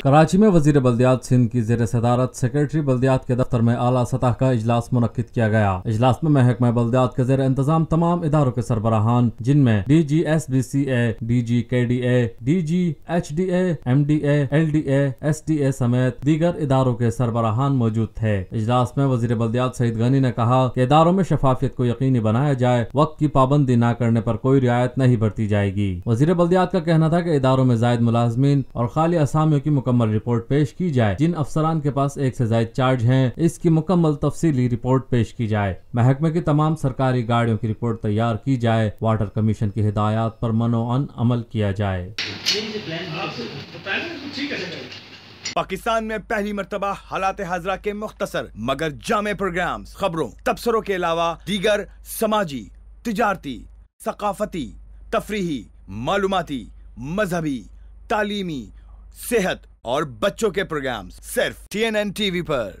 کراچی میں وزیر بلدیات سندھ کی زیر صدارت سیکرٹری بلدیات کے دفتر میں اعلیٰ سطح کا اجلاس منعقد کیا گیا اجلاس میں محکمہ بلدیات کے زیر انتظام تمام اداروں کے سربراہان جن میں D G S B C A D G K D A D G H D A M D A L D A S D A سمیت دیگر اداروں کے سربراہان موجود تھے اجلاس میں وزیر بلدیات سعید غنی نے کہا کہ اداروں میں شفافیت کو یقینی بنایا جائے وقت کی پابندی نہ کرنے پر کوئی رعایت نہیں برتی جائے گی وزیر بلدیات کا کہنا تھا کہ اداروں میں زائد ملازمین اور خالی اسامیوں کی मुकम्मल रिपोर्ट पेश की जाए जिन अफसरान के पास एक से जायद चार्ज है इसकी मुकम्मल तफसीली रिपोर्ट पेश की जाए महकमे की तमाम सरकारी गाड़ियों की रिपोर्ट तैयार की जाए वाटर कमीशन की हिदायत पर मनोअन अमल किया जाए पाकिस्तान में पहली मरतबा हालात हाजरा के मुख्तर मगर जामे प्रोग्राम खबरों तबसरों के अलावा दीगर समाजी तजारती सकाफती तफरी मालूमती मजहबी तालीमी सेहत और बच्चों के प्रोग्राम्स सिर्फ टी एन एन टीवी पर